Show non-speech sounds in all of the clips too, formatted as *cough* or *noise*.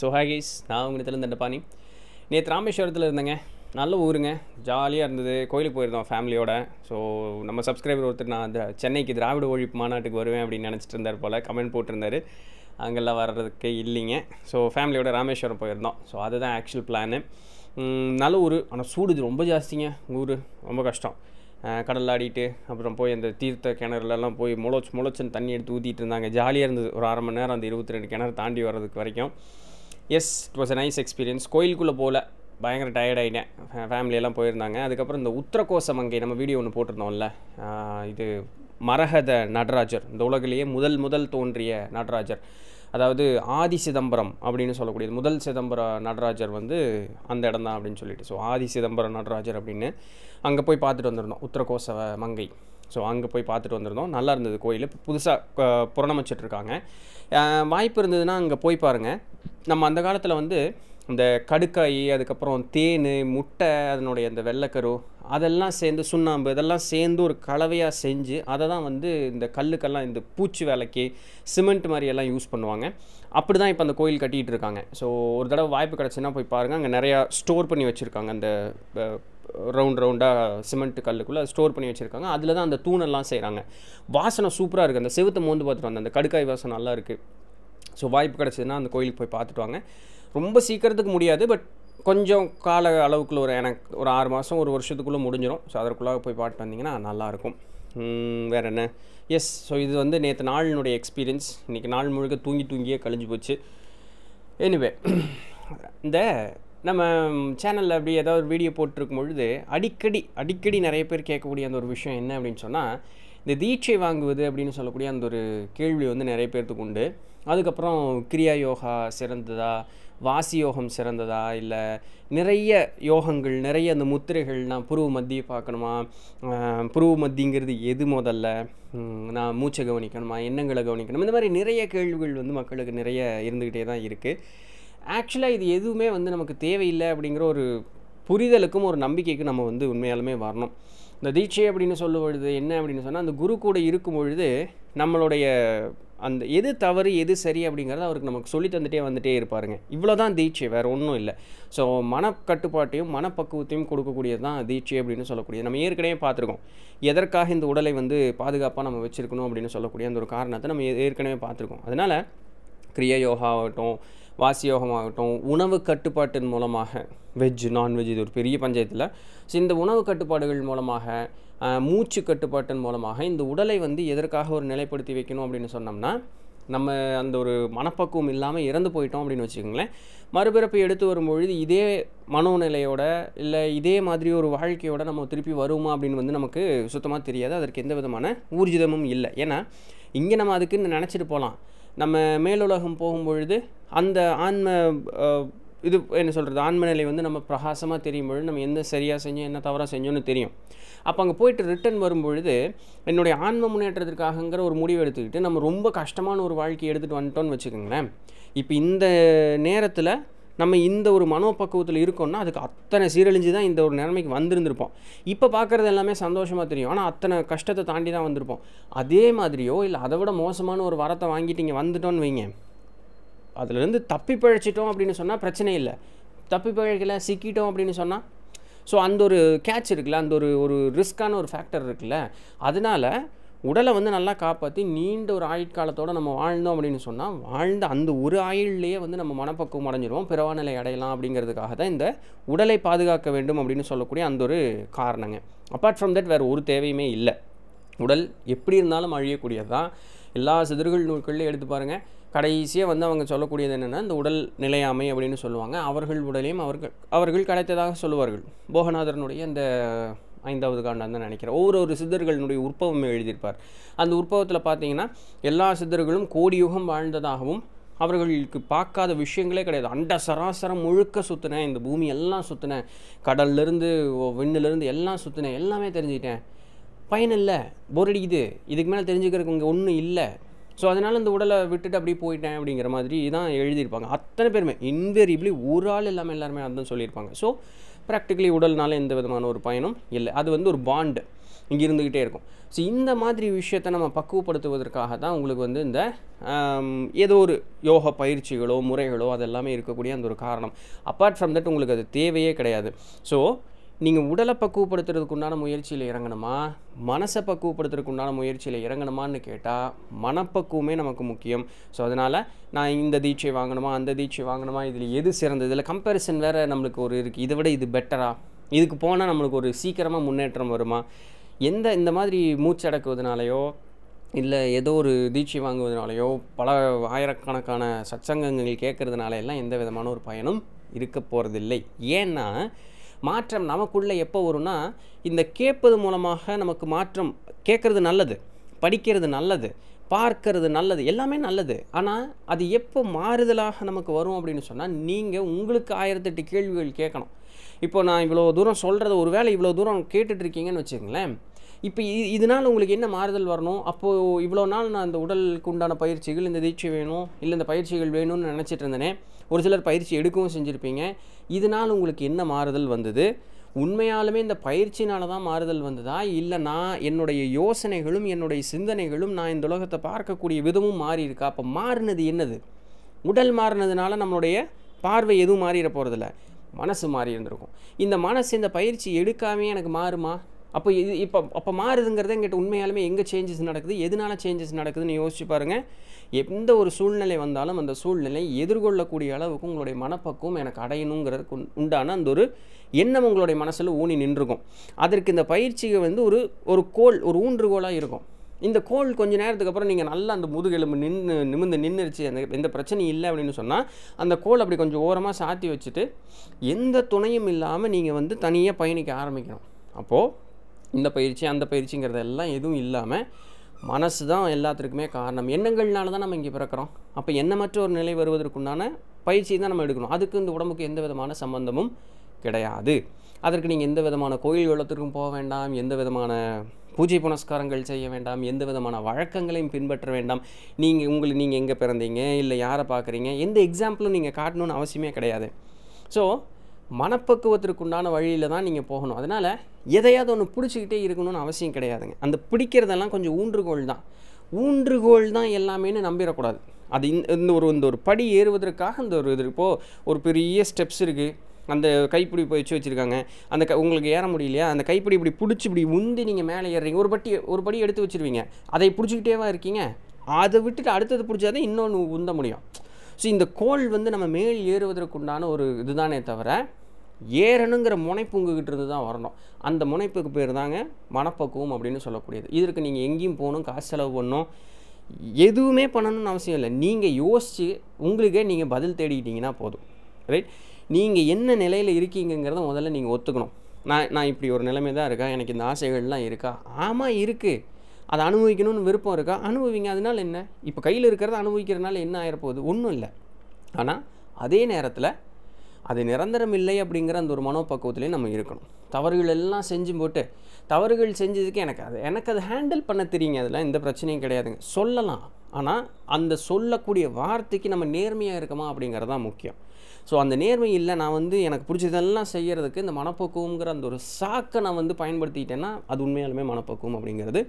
so ஹேகைஸ் நான் உங்கள் திறந்த தண்டபாணி நேற்று ராமேஸ்வரத்தில் இருந்தேங்க நல்ல ஊருங்க ஜாலியாக இருந்தது கோயிலுக்கு போயிருந்தோம் ஃபேமிலியோட ஸோ நம்ம சப்ஸ்கிரைபர் ஒருத்தர் நான் சென்னைக்கு திராவிட ஒழிப்பு மாநாட்டுக்கு வருவேன் அப்படின்னு நினச்சிட்டு இருந்தார் போல் கமெண்ட் போட்டிருந்தார் அங்கெல்லாம் வர்றதுக்கு இல்லைங்க ஸோ ஃபேமிலியோட ராமேஸ்வரம் போயிருந்தோம் ஸோ அதுதான் ஆக்சுவல் பிளானு நல்ல ஊர் ஆனால் சூடு ரொம்ப ஜாஸ்திங்க ஊர் ரொம்ப கஷ்டம் கடல் ஆடிட்டு அப்புறம் போய் அந்த தீர்த்த கிணறுலலாம் போய் முளைச்சு முளைச்சுன்னு தண்ணி எடுத்து ஊற்றிட்டு இருந்தாங்க ஜாலியாக இருந்தது ஒரு அரை மணி நேரம் அந்த இருபத்தி ரெண்டு கிணறு தாண்டி வர்றதுக்கு வரைக்கும் yes it was a nice experience கோயிலுக்குள்ளே போகல பயங்கர டயர்ட் ஆகிட்டேன் ஃபேமிலியெல்லாம் போயிருந்தாங்க அதுக்கப்புறம் இந்த உத்தரகோசம் மங்கை நம்ம வீடியோ ஒன்று போட்டிருந்தோம்ல இது மரகத நடராஜர் இந்த உலகிலேயே முதல் முதல் தோன்றிய நடராஜர் அதாவது ஆதி சிதம்பரம் அப்படின்னு சொல்லக்கூடியது முதல் சிதம்பர நடராஜர் வந்து அந்த இடம் தான் அப்படின்னு சொல்லிட்டு ஸோ ஆதி சிதம்பரம் நடராஜர் அப்படின்னு அங்கே போய் பார்த்துட்டு வந்துருந்தோம் உத்தரகோச மங்கை ஸோ அங்கே போய் பார்த்துட்டு வந்திருந்தோம் நல்லா இருந்தது கோயில் இப்போ புதுசாக புறணமைச்சிட்ருக்காங்க வாய்ப்பு இருந்ததுன்னா அங்கே போய் பாருங்கள் நம்ம அந்த காலத்தில் வந்து இந்த கடுக்காய் அதுக்கப்புறம் தேன் முட்டை அதனுடைய அந்த வெள்ளைக்கரு அதெல்லாம் சேர்ந்து சுண்ணாம்பு இதெல்லாம் சேர்ந்து ஒரு கலவையாக செஞ்சு அதை தான் வந்து இந்த கல்லுக்கெல்லாம் இந்த பூச்சி வேலைக்கு சிமெண்ட் மாதிரி எல்லாம் யூஸ் பண்ணுவாங்க அப்படி தான் இப்போ அந்த கோயில் கட்டிகிட்டு இருக்காங்க ஸோ ஒரு தடவை வாய்ப்பு கிடச்சுன்னா போய் பாருங்கள் அங்கே நிறையா ஸ்டோர் பண்ணி வச்சுருக்காங்க அந்த ரவுண்ட் ரவுண்டாக சிமெண்ட் கல்லுக்குள்ளே ஸ்டோர் பண்ணி வச்சுருக்காங்க அதில் தான் அந்த தூணெல்லாம் செய்கிறாங்க வாசனை சூப்பராக இருக்குது அந்த செவத்தை மோந்து பார்த்துட்டு வந்தேன் அந்த கடுக்காய் வாசனை நல்லா இருக்குது ஸோ வாய்ப்பு கிடச்சதுன்னா அந்த கோயிலுக்கு போய் பார்த்துட்டு வாங்க ரொம்ப சீக்கிரத்துக்கு முடியாது பட் கொஞ்சம் கால அளவுக்குள்ள ஒரு எனக்கு ஒரு ஆறு மாதம் ஒரு வருஷத்துக்குள்ளே முடிஞ்சிடும் ஸோ அதற்குள்ளாக போய் பார்த்துட்டு வந்தீங்கன்னா நல்லாயிருக்கும் வேறு என்ன எஸ் ஸோ இது வந்து நேற்று நாளினுடைய எக்ஸ்பீரியன்ஸ் இன்றைக்கி நாள் முழுக்க தூங்கி தூங்கியே கழிஞ்சு போச்சு எனிவே இந்த நம்ம சேனலில் அப்படி ஏதாவது ஒரு வீடியோ போட்டிருக்கும் பொழுது அடிக்கடி அடிக்கடி நிறைய பேர் கேட்கக்கூடிய அந்த ஒரு விஷயம் என்ன அப்படின்னு சொன்னால் இந்த தீட்சை வாங்குவது அப்படின்னு சொல்லக்கூடிய அந்த ஒரு கேள்வி வந்து நிறைய பேர்த்துக்கு உண்டு அதுக்கப்புறம் கிரியா யோகா சிறந்ததா வாசி யோகம் சிறந்ததா இல்லை நிறைய யோகங்கள் நிறைய அந்த முத்திரைகள் நான் புருவ மத்தியை பார்க்கணுமா புருவ மத்திங்கிறது எது முதல்ல நான் மூச்சை கவனிக்கணுமா எண்ணங்களை கவனிக்கணும் இந்த மாதிரி நிறைய கேள்விகள் வந்து மக்களுக்கு நிறைய இருந்துக்கிட்டே தான் இருக்குது ஆக்சுவலாக இது எதுவுமே வந்து நமக்கு தேவையில்லை அப்படிங்கிற ஒரு புரிதலுக்கும் ஒரு நம்பிக்கைக்கும் நம்ம வந்து உண்மையாலுமே வரணும் இந்த தீட்சை அப்படின்னு சொல்லும் பொழுது என்ன அப்படின்னு சொன்னால் அந்த குரு கூட இருக்கும் பொழுது நம்மளுடைய அந்த எது தவறு எது சரி அப்படிங்கிறத அவருக்கு நமக்கு சொல்லி தந்துட்டே வந்துட்டே இருப்பாருங்க இவ்வளோ தான் தீட்சை வேறு ஒன்றும் இல்லை ஸோ மனக்கட்டுப்பாட்டையும் மனப்பக்குவத்தையும் கொடுக்கக்கூடியது தான் தீட்சை அப்படின்னு சொல்லக்கூடியது நம்ம ஏற்கனவே பார்த்துருக்கோம் எதற்காக இந்த உடலை வந்து பாதுகாப்பாக நம்ம வச்சுருக்கணும் அப்படின்னு சொல்லக்கூடிய அந்த ஒரு காரணத்தை நம்ம ஏற்கனவே பார்த்துருக்கோம் அதனால் கிரிய யோகா ஆகட்டும் வாசி யோகமாகட்டும் உணவு கட்டுப்பாட்டின் மூலமாக வெஜ் நான்வெஜ் இது ஒரு பெரிய பஞ்சாயத்தில் ஸோ இந்த உணவு கட்டுப்பாடுகள் மூலமாக மூச்சு கட்டுப்பாட்டின் மூலமாக இந்த உடலை வந்து எதற்காக ஒரு நிலைப்படுத்தி வைக்கணும் அப்படின்னு சொன்னோம்னா நம்ம அந்த ஒரு மனப்பக்குவம் இல்லாமல் இறந்து போயிட்டோம் அப்படின்னு வச்சுக்கோங்களேன் மறுபிறப்பு எடுத்து வரும்பொழுது இதே மனோநிலையோட இல்லை இதே மாதிரி ஒரு வாழ்க்கையோட நம்ம திருப்பி வருவோமா அப்படின்னு வந்து நமக்கு சுத்தமாக தெரியாது அதற்கு எந்த விதமான ஊர்ஜிதமும் இல்லை ஏன்னா இங்கே நம்ம அதுக்குன்னு நினச்சிட்டு போகலாம் நம்ம மேலுலகம் போகும்பொழுது அந்த ஆன்ம இது என்ன சொல்கிறது ஆன்ம நிலை வந்து நம்ம பிரகாசமாக தெரியும்பொழுது நம்ம என்ன சரியாக செஞ்சோம் என்ன தவறாக செஞ்சோன்னு தெரியும் அப்போ அங்கே போயிட்டு ரிட்டர்ன் வரும்பொழுது என்னுடைய ஆன்ம முன்னேற்றத்திற்காகங்கிற ஒரு முடிவு எடுத்துக்கிட்டு நம்ம ரொம்ப கஷ்டமான ஒரு வாழ்க்கையை எடுத்துகிட்டு வந்துட்டோன்னு வச்சுக்கோங்களேன் இப்போ இந்த நேரத்தில் நம்ம இந்த ஒரு மனோப்பக்குவத்தில் இருக்கோம்னா அதுக்கு அத்தனை சீரழிஞ்சு தான் இந்த ஒரு நிலைமைக்கு வந்திருந்திருப்போம் இப்போ பார்க்குறது எல்லாமே சந்தோஷமாக தெரியும் ஆனால் அத்தனை கஷ்டத்தை தாண்டி தான் வந்திருப்போம் அதே மாதிரியோ இல்லை அதை விட மோசமான ஒரு வரத்தை வாங்கிட்டு இங்கே வந்துட்டோன்னு வைங்க அதுலேருந்து தப்பி பிழைச்சிட்டோம் அப்படின்னு சொன்னால் பிரச்சனை இல்லை தப்பி பிழைக்கல சிக்கிட்டோம் அப்படின்னு சொன்னால் ஸோ அந்த ஒரு கேட்ச் இருக்குல்ல அந்த ஒரு ஒரு ரிஸ்க்கான ஒரு ஃபேக்டர் இருக்குல்ல அதனால் உடலை வந்து நல்லா காப்பாற்றி நீண்ட ஒரு ஆயுட்காலத்தோடு நம்ம வாழ்ந்தோம் அப்படின்னு சொன்னால் வாழ்ந்த அந்த ஒரு ஆயுள்லேயே வந்து நம்ம மனப்பக்குவம் அடைஞ்சிருவோம் பிறவாநிலை அடையலாம் அப்படிங்கிறதுக்காக தான் இந்த உடலை பாதுகாக்க வேண்டும் அப்படின்னு சொல்லக்கூடிய அந்த ஒரு காரணங்க அப்பார்ட் ஃப்ரம் தட் வேறு ஒரு தேவையுமே இல்லை உடல் எப்படி இருந்தாலும் அழியக்கூடியது தான் எல்லா சிதறுகள் நூல்கள்லையும் எடுத்து பாருங்கள் கடைசியாக வந்து அவங்க சொல்லக்கூடியது என்னென்னா இந்த உடல் நிலையாமை அப்படின்னு சொல்லுவாங்க அவர்கள் உடலையும் அவர்கள் அவர்கள் கிடைத்ததாக சொல்லுவார்கள் போகநாதரனுடைய இந்த ஐந்தாவது காண்டம் தான் நினைக்கிறேன் ஒவ்வொரு ஒரு சித்தர்களுடைய உற்பவமே எழுதியிருப்பார் அந்த உற்பவத்தில் பார்த்தீங்கன்னா எல்லா சித்தர்களும் கோடி யுகம் வாழ்ந்ததாகவும் அவர்களுக்கு பார்க்காத விஷயங்களே கிடையாது அண்ட சராசரம் முழுக்க சுற்றுனேன் இந்த பூமி எல்லாம் சுற்றுனேன் கடல்லேருந்து விண்ணிலேருந்து எல்லாம் சுற்றுனேன் எல்லாமே தெரிஞ்சுக்கிட்டேன் பயன் இல்லை போர் அடிக்குது இதுக்கு மேலே தெரிஞ்சுக்கிறதுக்கு இங்கே ஒன்றும் இல்லை ஸோ அதனால் இந்த உடலை விட்டுட்டு அப்படியே போயிட்டேன் அப்படிங்கிற மாதிரி தான் எழுதியிருப்பாங்க அத்தனை பேருமே இன்வேரியபிளி ஒரு ஆள் இல்லாமல் எல்லாருமே அதான் சொல்லியிருப்பாங்க ஸோ ப்ராக்டிக்கலி உடல்னால எந்த விதமான ஒரு பயனும் இல்லை அது வந்து ஒரு பாண்டு இங்கே இருந்துக்கிட்டே இருக்கும் ஸோ இந்த மாதிரி விஷயத்தை நம்ம பக்குவப்படுத்துவதற்காக தான் உங்களுக்கு வந்து இந்த ஏதோ ஒரு யோக பயிற்சிகளோ முறைகளோ அதெல்லாமே இருக்கக்கூடிய அந்த ஒரு காரணம் அப்பார்ட் ஃப்ரம் தட் உங்களுக்கு அது தேவையே கிடையாது ஸோ நீங்கள் உடலை பக்குவப்படுத்துறதுக்கு உண்டான முயற்சியில் இறங்கணுமா மனசை பக்குவப்படுத்துறதுக்கு உண்டான முயற்சியில் இறங்கணுமான்னு கேட்டால் மனப்பக்குவமே நமக்கு முக்கியம் ஸோ அதனால் நான் இந்த தீட்சை வாங்கணுமா அந்த தீட்சை வாங்கணுமா இதில் எது சிறந்தது இதில் கம்பேரிசன் வேறு நம்மளுக்கு ஒரு இருக்குது இதை விட இது பெட்டரா இதுக்கு போனால் நம்மளுக்கு ஒரு சீக்கிரமாக முன்னேற்றம் வருமா எந்த இந்த மாதிரி மூச்சடக்குவதனாலையோ இல்லை ஏதோ ஒரு தீட்சை வாங்குவதனாலையோ பல ஆயிரக்கணக்கான சச்சங்கங்கள் கேட்குறதுனால எல்லாம் எந்த விதமான ஒரு பயனும் இருக்க போகிறதில்லை ஏன்னா மாற்றம் நமக்குள்ளே எப்போ வரும்னா இந்த கேட்பது மூலமாக நமக்கு மாற்றம் கேட்குறது நல்லது படிக்கிறது நல்லது பார்க்கறது நல்லது எல்லாமே நல்லது ஆனால் அது எப்போ மாறுதலாக நமக்கு வரும் அப்படின்னு சொன்னால் நீங்கள் உங்களுக்கு ஆயிரத்தெட்டு கேள்விகள் கேட்கணும் இப்போ நான் இவ்வளோ தூரம் சொல்கிறது ஒரு வேளை இவ்வளோ தூரம் கேட்டுட்ருக்கீங்கன்னு வச்சுக்கங்களேன் இப்போ இதனால் உங்களுக்கு என்ன மாறுதல் வரணும் அப்போது இவ்வளோ நாள் நான் இந்த உடலுக்கு உண்டான பயிற்சிகள் இந்த தீட்சை வேணும் இல்லை இந்த பயிற்சிகள் வேணும்னு நினச்சிட்டு இருந்தேனே ஒரு சிலர் பயிற்சி எடுக்கவும் செஞ்சுருப்பீங்க இதனால் உங்களுக்கு என்ன மாறுதல் வந்தது உண்மையாலுமே இந்த பயிற்சினால தான் மாறுதல் வந்ததா இல்லை நான் என்னுடைய யோசனைகளும் என்னுடைய சிந்தனைகளும் நான் இந்த உலகத்தை பார்க்கக்கூடிய விதமும் மாறி இருக்கா அப்போ மாறினது என்னது உடல் மாறினதுனால நம்மளுடைய பார்வை எதுவும் மாறிட போகிறதில்ல மனசு மாறி இருந்திருக்கும் இந்த மனசு இந்த பயிற்சி எடுக்காமே எனக்கு மாறுமா அப்போ இது இப்போ அப்போ மாறுதுங்கிறது எங்கிட்ட உண்மையாலுமே எங்கே சேஞ்சஸ் நடக்குது எதனால சேஞ்சஸ் நடக்குதுன்னு யோசிச்சு பாருங்கள் எந்த ஒரு சூழ்நிலை வந்தாலும் அந்த சூழ்நிலை எதிர்கொள்ளக்கூடிய அளவுக்கு உங்களுடைய மனப்பக்குவம் எனக்கு அடையணுங்கிறதுக்கு உண்டான அந்த ஒரு எண்ணம் உங்களுடைய மனசில் ஊனி நின்றுருக்கும் அதற்கு இந்த பயிற்சியை வந்து ஒரு ஒரு கோல் ஒரு ஊன்றுகோலாக இருக்கும் இந்த கோல் கொஞ்சம் நேரத்துக்கு அப்புறம் நீங்கள் நல்லா அந்த முதுகெலும்பு நின்று நிமிந்து நின்றுச்சு அந்த எந்த பிரச்சனையும் இல்லை அப்படின்னு சொன்னால் அந்த கோல் அப்படி கொஞ்சம் ஓரமாக சாத்தி வச்சுட்டு எந்த துணையும் இல்லாமல் நீங்கள் வந்து தனியாக பயணிக்க ஆரம்பிக்கணும் அப்போது இந்த பயிற்சி அந்த பயிற்சிங்கிறதெல்லாம் எதுவும் இல்லாமல் மனசு தான் எல்லாத்துக்குமே காரணம் எண்ணங்கள்னால தான் நம்ம இங்கே பிறக்கிறோம் அப்போ எண்ணமற்ற ஒரு நிலை வருவதற்குண்டான பயிற்சி தான் நம்ம எடுக்கணும் அதுக்கு இந்த உடம்புக்கு எந்த விதமான சம்பந்தமும் கிடையாது அதற்கு நீங்கள் எந்த விதமான கோயில் வெள்ளத்திற்கும் போக வேண்டாம் எந்த விதமான பூஜை புனஸ்காரங்கள் செய்ய வேண்டாம் எந்த விதமான வழக்கங்களையும் பின்பற்ற வேண்டாம் நீங்கள் உங்களுக்கு நீங்கள் எங்கே பிறந்தீங்க இல்லை யாரை பார்க்குறீங்க எந்த எக்ஸாம்பிளும் நீங்கள் காட்டணும்னு அவசியமே கிடையாது ஸோ மனப்பக்குவத்திற்குண்டான வழியில் தான் நீங்கள் போகணும் அதனால் எதையாவது ஒன்று பிடிச்சிக்கிட்டே இருக்கணும்னு அவசியம் கிடையாதுங்க அந்த பிடிக்கிறதெல்லாம் கொஞ்சம் ஊன்றுகோல் தான் ஊன்றுகோல் தான் எல்லாமேன்னு நம்பிடக்கூடாது அது இந்த ஒரு இந்த ஒரு படி ஏறுவதற்காக இந்த ஒரு இது இப்போது ஒரு பெரிய ஸ்டெப்ஸ் இருக்குது அந்த கைப்பிடி போய் வச்சு வச்சுருக்காங்க அந்த க உங்களுக்கு ஏற முடியலையா அந்த கைப்பிடி இப்படி பிடிச்சி இப்படி உந்தி நீங்கள் மேலே ஏறுறீங்க ஒரு பட்டி ஒரு படி எடுத்து வச்சுருவீங்க அதை பிடிச்சிக்கிட்டேவா இருக்கீங்க அதை விட்டுட்டு அடுத்தது பிடிச்சாதான் இன்னொன்று உந்த முடியும் ஸோ இந்த கோல் வந்து நம்ம மேல் ஏறுவதற்குண்டான ஒரு இதுதானே தவிர ஏறணுங்கிற முனைப்பு உங்ககிட்ட இருந்து தான் வரணும் அந்த முனைப்புக்கு பேர் தாங்க மனப்பக்குவம் அப்படின்னு சொல்லக்கூடியது இதற்கு நீங்கள் எங்கேயும் போகணும் காசு செலவு பண்ணணும் எதுவுமே பண்ணணும்னு அவசியம் இல்லை நீங்கள் யோசித்து உங்களுக்கே நீங்கள் பதில் தேடிக்கிட்டிங்கன்னா போதும் ரைட் நீங்கள் என்ன நிலையில் இருக்கீங்கிறத முதல்ல நீங்கள் ஒத்துக்கணும் நான் நான் இப்படி ஒரு நிலைமை தான் இருக்கா எனக்கு இந்த ஆசைகள்லாம் இருக்கா ஆமாம் இருக்குது அதை அனுபவிக்கணும்னு விருப்பம் இருக்கா அனுபவிங்க அதனால் என்ன இப்போ கையில் இருக்கிறத அனுபவிக்கிறதுனால என்ன ஆகிடப்போகுது ஒன்றும் இல்லை ஆனால் அதே நேரத்தில் அது நிரந்தரம் இல்லை அப்படிங்கிற அந்த ஒரு மனோப்பக்குவத்துலேயும் நம்ம இருக்கணும் தவறுகள் எல்லாம் செஞ்சு போட்டு தவறுகள் செஞ்சதுக்கு எனக்கு அது எனக்கு அது ஹேண்டில் பண்ண தெரியுங்க அதில் எந்த பிரச்சனையும் கிடையாதுங்க சொல்லலாம் ஆனால் அந்த சொல்லக்கூடிய வார்த்தைக்கு நம்ம நேர்மையாக இருக்கமா அப்படிங்கிறது தான் முக்கியம் ஸோ அந்த நேர்மை இல்லை நான் வந்து எனக்கு பிடிச்சதெல்லாம் செய்கிறதுக்கு இந்த மனப்போக்குவங்கிற அந்த ஒரு சாக்கை நான் வந்து பயன்படுத்திக்கிட்டேன்னா அது உண்மையாலுமே மனப்போக்குவம் அப்படிங்கிறது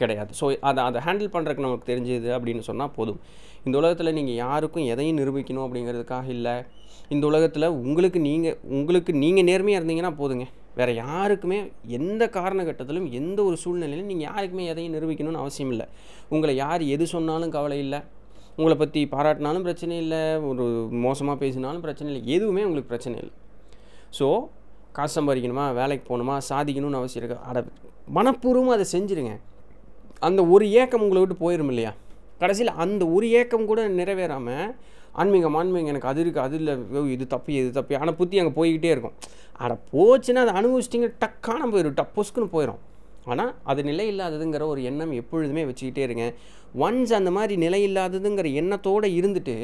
கிடையாது ஸோ அதை அதை ஹேண்டில் பண்ணுறதுக்கு நமக்கு தெரிஞ்சது அப்படின்னு சொன்னால் போதும் இந்த உலகத்தில் நீங்கள் யாருக்கும் எதையும் நிரூபிக்கணும் அப்படிங்கிறதுக்காக இல்லை இந்த உலகத்தில் உங்களுக்கு நீங்கள் உங்களுக்கு நீங்கள் நேர்மையாக இருந்தீங்கன்னா போதுங்க வேறு யாருக்குமே எந்த காரணகட்டத்திலும் எந்த ஒரு சூழ்நிலையிலும் நீங்கள் யாருக்குமே எதையும் நிரூபிக்கணும்னு அவசியம் இல்லை உங்களை யார் எது சொன்னாலும் கவலை இல்லை உங்களை பற்றி பாராட்டினாலும் பிரச்சனை இல்லை ஒரு மோசமாக பேசினாலும் பிரச்சனை இல்லை எதுவுமே உங்களுக்கு பிரச்சனை இல்லை ஸோ காசு சம்பாதிக்கணுமா வேலைக்கு போகணுமா சாதிக்கணும்னு அவசியம் இருக்குது அட மனப்பூர்வமாக அதை செஞ்சுருங்க அந்த ஒரு ஏக்கம் உங்களை விட்டு போயிடும் இல்லையா கடைசியில் அந்த ஒரு ஏக்கம் கூட நிறைவேறாமல் ஆன்மீகம் ஆன்மீகம் எனக்கு அது இருக்குது அது இல்லை இது தப்பி இது தப்பி ஆனால் புத்தி அங்கே போய்கிட்டே இருக்கும் ஆனால் போச்சுன்னா அதை அனுபவிச்சிட்டிங்க டக்கான போயிடும் டப்போஸ்க்குன்னு போயிடும் ஆனால் அது நிலை இல்லாததுங்கிற ஒரு எண்ணம் எப்பொழுதுமே வச்சுக்கிட்டே இருங்க ஒன்ஸ் அந்த மாதிரி நிலை இல்லாததுங்கிற எண்ணத்தோடு இருந்துட்டு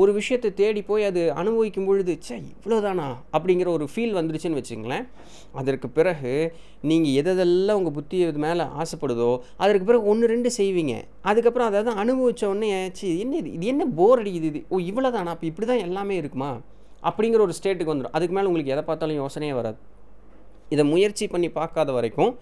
ஒரு விஷயத்தை தேடி போய் அது அனுபவிக்கும் பொழுது சே இவ்வளோதானா அப்படிங்கிற ஒரு ஃபீல் வந்துருச்சுன்னு வச்சுங்களேன் அதற்கு பிறகு நீங்கள் எதெல்லாம் உங்கள் புத்தி இது மேலே ஆசைப்படுதோ அதற்கு பிறகு ஒன்று ரெண்டு செய்வீங்க அதுக்கப்புறம் அதை தான் அனுபவித்த உடனே சி என்ன இது இது என்ன போர் அடிக்குது இது ஓ இவ்வளோதானா அப்போ இப்படி தான் எல்லாமே இருக்குமா அப்படிங்கிற ஒரு ஸ்டேட்டுக்கு வந்துடும் அதுக்கு மேலே உங்களுக்கு எதை பார்த்தாலும் யோசனையே வராது இதை முயற்சி பண்ணி பார்க்காத வரைக்கும்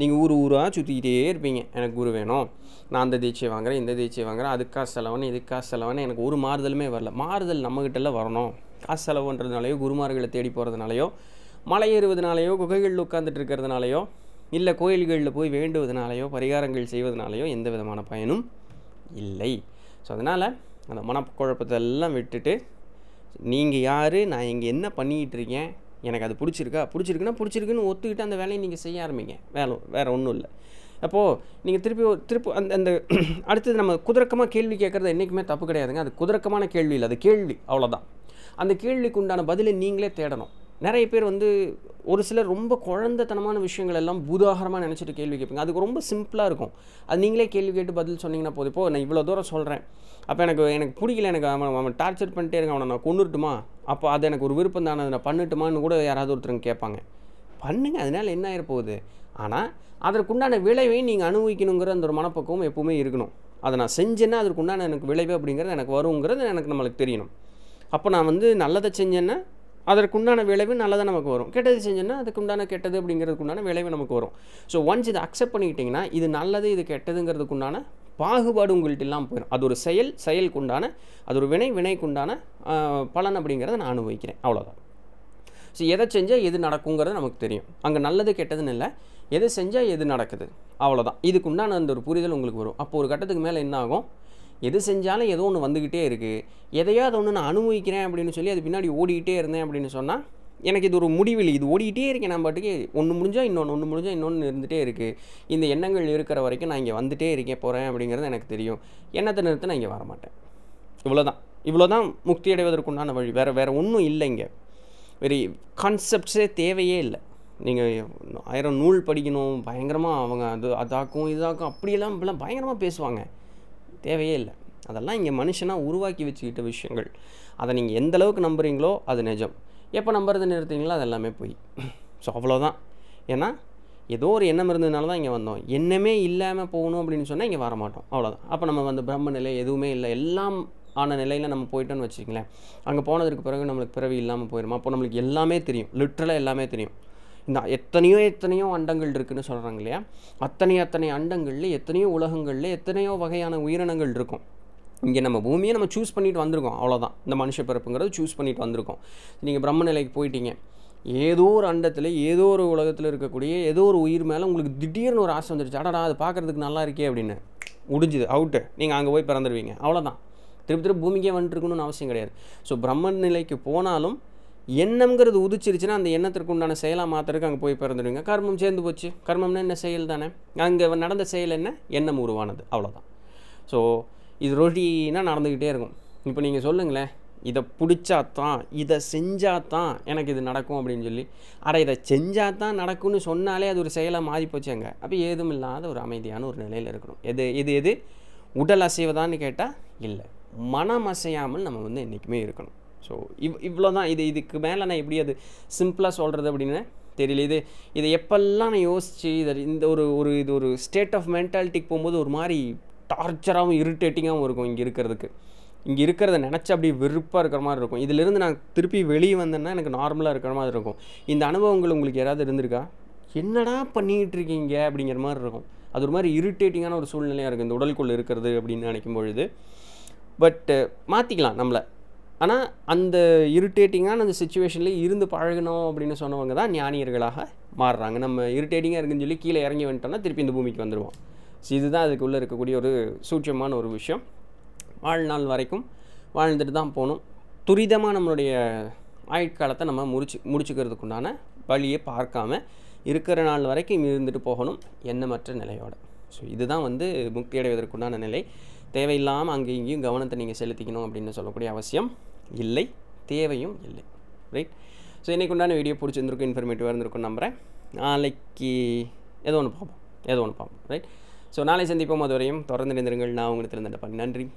நீங்கள் ஊர் ஊராக சுற்றிக்கிட்டே இருப்பீங்க எனக்கு குரு வேணும் நான் அந்த தீட்சை வாங்குகிறேன் இந்த தீட்சை வாங்குகிறேன் அதுக்காக செலவுன்னு இதுக்காக செலவுன்னு எனக்கு ஒரு மாறுதலுமே வரல மாறுதல் நம்மகிட்டலாம் வரணும் காசு செலவுன்றதுனாலையோ குருமார்களை தேடி போகிறதுனாலையோ மலை ஏறுவதனாலையோ குகைகளில் உட்காந்துட்டு இருக்கிறதுனாலையோ இல்லை கோயில்களில் போய் வேண்டுவதனாலையோ பரிகாரங்கள் செய்வதனாலையோ எந்த விதமான பயனும் இல்லை ஸோ அதனால் அந்த மனக்குழப்பத்தை எல்லாம் விட்டுட்டு நீங்கள் யார் நான் இங்கே என்ன பண்ணிக்கிட்டு இருக்கேன் எனக்கு அது பிடிச்சிருக்கா பிடிச்சிருக்குன்னா பிடிச்சிருக்குன்னு ஒத்துக்கிட்டு அந்த வேலையை நீங்கள் செய்ய ஆரம்பிங்க வேலை வேறு ஒன்றும் இல்லை அப்போது நீங்கள் திருப்பி திருப்பி அந்த அந்த *clears throat* அடுத்தது நம்ம குதிரக்கமாக கேள்வி கேட்குறது என்றைக்குமே தப்பு கிடையாதுங்க அது குதிரக்கமான கேள்வி இல்லை அது கேள்வி அவ்வளோதான் அந்த கேள்விக்கு உண்டான பதிலை நீங்களே தேடணும் நிறைய பேர் வந்து ஒரு சிலர் ரொம்ப குழந்தைத்தனமான விஷயங்கள் எல்லாம் பூதாகரமாக நினச்சிட்டு கேள்வி கேட்பீங்க அதுக்கு ரொம்ப சிம்பிளாக இருக்கும் அது நீங்களே கேள்வி கேட்டு பதில் சொன்னீங்கன்னா போது இப்போ நான் இவ்வளோ தூரம் சொல்கிறேன் அப்போ எனக்கு எனக்கு பிடிக்கல எனக்கு அவன் அவன் டார்ச்சர் பண்ணிட்டே இருக்கான் அவனை நான் கொண்டுட்டுமா அப்போ அது எனக்கு ஒரு விருப்பம் தானே அதை நான் பண்ணட்டுமான்னு கூட யாராவது ஒருத்தருங்க கேட்பாங்க பண்ணுங்கள் அதனால் என்ன ஆகிருப்போகுது ஆனால் அதற்குண்டான விளைவை நீங்கள் அனுபவிக்கணுங்கிற அந்த ஒரு மனப்பக்குவம் எப்பவுமே இருக்கணும் அதை நான் செஞ்சேன்னா அதற்குண்டான எனக்கு விளைவு அப்படிங்கிறது எனக்கு வருங்கிறது எனக்கு நம்மளுக்கு தெரியணும் அப்போ நான் வந்து நல்லதை செஞ்சேன்னா அதற்குண்டான விளைவு நல்லதாக நமக்கு வரும் கெட்டது செஞ்சோன்னா அதுக்குண்டான கெட்டது அப்படிங்கிறதுக்குண்டான விளைவு நமக்கு வரும் ஸோ ஒன்ஸ் இதை அக்செப்ட் பண்ணிக்கிட்டிங்கன்னா இது நல்லது இது கெட்டதுங்கிறதுக்குண்டான பாகுபாடு உங்கள்கிட்ட இல்லாமல் போயிடும் அது ஒரு செயல் செயலுக்குண்டான அது ஒரு வினை வினைக்குண்டான பலன் அப்படிங்கிறத நான் அனுபவிக்கிறேன் அவ்வளோதான் ஸோ எதை செஞ்சால் எது நடக்குங்கிறது நமக்கு தெரியும் அங்கே நல்லது கெட்டதுன்னு இல்லை எது செஞ்சால் எது நடக்குது அவ்வளோதான் இதுக்குண்டான அந்த ஒரு புரிதல் உங்களுக்கு வரும் அப்போ ஒரு கட்டத்துக்கு மேலே என்ன ஆகும் எது செஞ்சாலும் ஏதோ ஒன்று வந்துக்கிட்டே இருக்குது எதையோ அதை ஒன்று நான் அனுபவிக்கிறேன் அப்படின்னு சொல்லி அது பின்னாடி ஓடிக்கிட்டே இருந்தேன் அப்படின்னு சொன்னால் எனக்கு இது ஒரு முடிவில் இது ஓடிக்கிட்டே இருக்கேன் நான் பாட்டுக்கு ஒன்று முடிஞ்சால் இன்னொன்று ஒன்று முடிஞ்சால் இன்னொன்று இருந்துகிட்டே இருக்குது இந்த எண்ணங்கள் இருக்கிற வரைக்கும் நான் இங்கே வந்துகிட்டே இருக்கேன் போகிறேன் அப்படிங்கிறது எனக்கு தெரியும் எண்ணத்தை நிறுத்த நான் இங்கே வரமாட்டேன் இவ்வளோதான் தான் முக்தி அடைவதற்குண்டான வழி வேறு வேறு ஒன்றும் இல்லை இங்கே வெரி கான்செப்ட்ஸே தேவையே இல்லை நீங்கள் ஆயிரம் நூல் படிக்கணும் பயங்கரமாக அவங்க அது அதாக்கும் இதாக்கும் அப்படியெல்லாம் இப்படிலாம் பயங்கரமாக பேசுவாங்க தேவையே இல்லை அதெல்லாம் இங்கே மனுஷனாக உருவாக்கி வச்சுக்கிட்ட விஷயங்கள் அதை நீங்கள் எந்த அளவுக்கு நம்புறீங்களோ அது நிஜம் எப்போ நம்புறது நிறுத்திங்களோ அது எல்லாமே போய் ஸோ அவ்வளோதான் ஏன்னா ஏதோ ஒரு எண்ணம் இருந்ததுனால தான் இங்கே வந்தோம் எண்ணமே இல்லாமல் போகணும் அப்படின்னு சொன்னால் இங்கே வரமாட்டோம் அவ்வளோதான் அப்போ நம்ம வந்து பிரம்ம நிலை எதுவுமே இல்லை எல்லாம் ஆன நிலையில் நம்ம போயிட்டோன்னு வச்சுக்கங்களேன் அங்கே போனதுக்கு பிறகு நம்மளுக்கு பிறவி இல்லாமல் போயிடும் அப்போ நம்மளுக்கு எல்லாமே தெரியும் லிட்ரலாக எல்லாமே தெரியும் நான் எத்தனையோ எத்தனையோ அண்டங்கள் இருக்குதுன்னு சொல்கிறாங்க இல்லையா அத்தனை அத்தனை அண்டங்களில் எத்தனையோ உலகங்களில் எத்தனையோ வகையான உயிரினங்கள் இருக்கும் இங்கே நம்ம பூமியை நம்ம சூஸ் பண்ணிட்டு வந்திருக்கோம் அவ்வளோதான் இந்த மனுஷ பிறப்புங்கிறது சூஸ் பண்ணிட்டு வந்திருக்கோம் நீங்கள் பிரம்ம நிலைக்கு போயிட்டீங்க ஏதோ ஒரு அண்டத்தில் ஏதோ ஒரு உலகத்தில் இருக்கக்கூடிய ஏதோ ஒரு உயிர் மேலே உங்களுக்கு திடீர்னு ஒரு ஆசை வந்துடுச்சு அடடா அது பார்க்குறதுக்கு நல்லா இருக்கே அப்படின்னு முடிஞ்சுது அவுட்டு நீங்கள் அங்கே போய் பிறந்துடுவீங்க அவ்வளோதான் திருப்பி திருப்பி பூமிக்கே வந்துட்டுருக்கணும்னு அவசியம் கிடையாது ஸோ பிரம்ம நிலைக்கு போனாலும் எண்ணம்ங்கிறது உதிச்சிருச்சுன்னா அந்த எண்ணத்திற்கு உண்டான செயலாக மாத்திரக்கு அங்கே போய் பிறந்துடுவீங்க கர்மம் சேர்ந்து போச்சு கர்மம்னா என்ன செயல் தானே அங்கே நடந்த செயல் என்ன எண்ணம் உருவானது அவ்வளோதான் ஸோ இது ரொட்டினா நடந்துக்கிட்டே இருக்கும் இப்போ நீங்கள் சொல்லுங்களேன் இதை பிடிச்சா தான் இதை செஞ்சால் எனக்கு இது நடக்கும் அப்படின்னு சொல்லி ஆனால் இதை செஞ்சால் தான் நடக்கும்னு சொன்னாலே அது ஒரு செயலாக மாறி அங்கே அப்போ ஏதும் இல்லாத ஒரு அமைதியான ஒரு நிலையில் இருக்கணும் எது இது எது உடல் அசைவதான்னு கேட்டால் இல்லை மனம் அசையாமல் நம்ம வந்து என்றைக்குமே இருக்கணும் ஸோ இவ் இவ்வளோ தான் இது இதுக்கு மேலே நான் எப்படி அது சிம்பிளாக சொல்கிறது அப்படின்னு தெரியல இது இதை எப்பெல்லாம் நான் யோசித்து இதை இந்த ஒரு ஒரு இது ஒரு ஸ்டேட் ஆஃப் மென்டாலிட்டிக்கு போகும்போது ஒரு மாதிரி டார்ச்சராகவும் இரிட்டேட்டிங்காகவும் இருக்கும் இங்கே இருக்கிறதுக்கு இங்கே இருக்கிறத நினச்சி அப்படியே வெறுப்பாக இருக்கிற மாதிரி இருக்கும் இதிலிருந்து நான் திருப்பி வெளியே வந்தேன்னா எனக்கு நார்மலாக இருக்கிற மாதிரி இருக்கும் இந்த அனுபவங்கள் உங்களுக்கு யாராவது இருந்திருக்கா என்னடா பண்ணிக்கிட்டு இருக்கீங்க அப்படிங்கிற மாதிரி இருக்கும் அது ஒரு மாதிரி இரிட்டேட்டிங்கான ஒரு சூழ்நிலையாக இருக்குது இந்த உடலுக்குள் இருக்கிறது அப்படின்னு நினைக்கும் பொழுது பட்டு மாற்றிக்கலாம் நம்மளை ஆனால் அந்த இரிட்டேட்டிங்கான அந்த சுச்சுவேஷன்லேயே இருந்து பழகணும் அப்படின்னு சொன்னவங்க தான் ஞானியர்களாக மாறுறாங்க நம்ம இரிட்டேட்டிங்காக இருக்குன்னு சொல்லி கீழே இறங்கி வந்துட்டோம்னா திருப்பி இந்த பூமிக்கு வந்துடுவோம் ஸோ இதுதான் அதுக்குள்ளே இருக்கக்கூடிய ஒரு சூட்சமான ஒரு விஷயம் வாழ்நாள் வரைக்கும் வாழ்ந்துட்டு தான் போகணும் துரிதமாக நம்மளுடைய ஆயுட்காலத்தை நம்ம முடிச்சு முடிச்சுக்கிறதுக்குண்டான வழியை பார்க்காம இருக்கிற நாள் வரைக்கும் இருந்துட்டு போகணும் எண்ணமற்ற நிலையோடு ஸோ இதுதான் வந்து முக்தி அடைவதற்குண்டான நிலை தேவையில்லாமல் அங்கே இங்கேயும் கவனத்தை நீங்கள் செலுத்திக்கணும் அப்படின்னு சொல்லக்கூடிய அவசியம் இல்லை தேவையும் இல்லை ரைட் ஸோ இன்றைக்கு உண்டான வீடியோ பிடிச்சிருந்துருக்கும் இன்ஃபர்மேட்டிவாக இருந்திருக்கும் நம்புகிறேன் நாளைக்கு ஏதோ ஒன்று பார்ப்போம் ஏதோ ஒன்று பார்ப்போம் ரைட் ஸோ நாளை சந்திப்போம் அது வரையும் தொடர்ந்து நான் உங்களுக்கு இருந்த நன்றி